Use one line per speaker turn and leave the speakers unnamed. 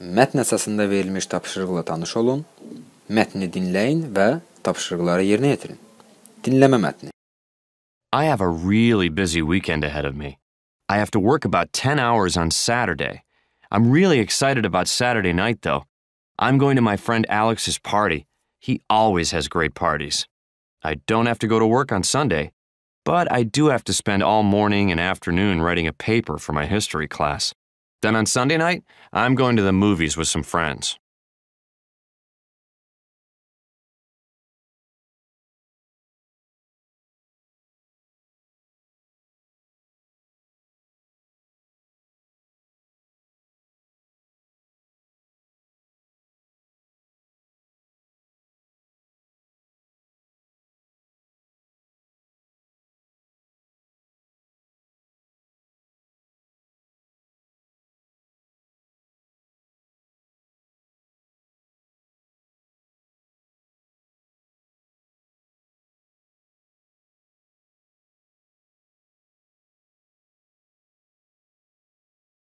Mətn əsasında verilmiş tapşırıqla tanış olun, metni dinleyin ve tapşırıqları yerine getirin. Dinleme metni. I
have a really busy weekend ahead of me. I have to work about 10 hours on Saturday. I'm really excited about Saturday night, though. I'm going to my friend Alex's party. He always has great parties. I don't have to go to work on Sunday, but I do have to spend all morning and afternoon writing a paper for my history class. Then on Sunday night, I'm going to the movies with some friends.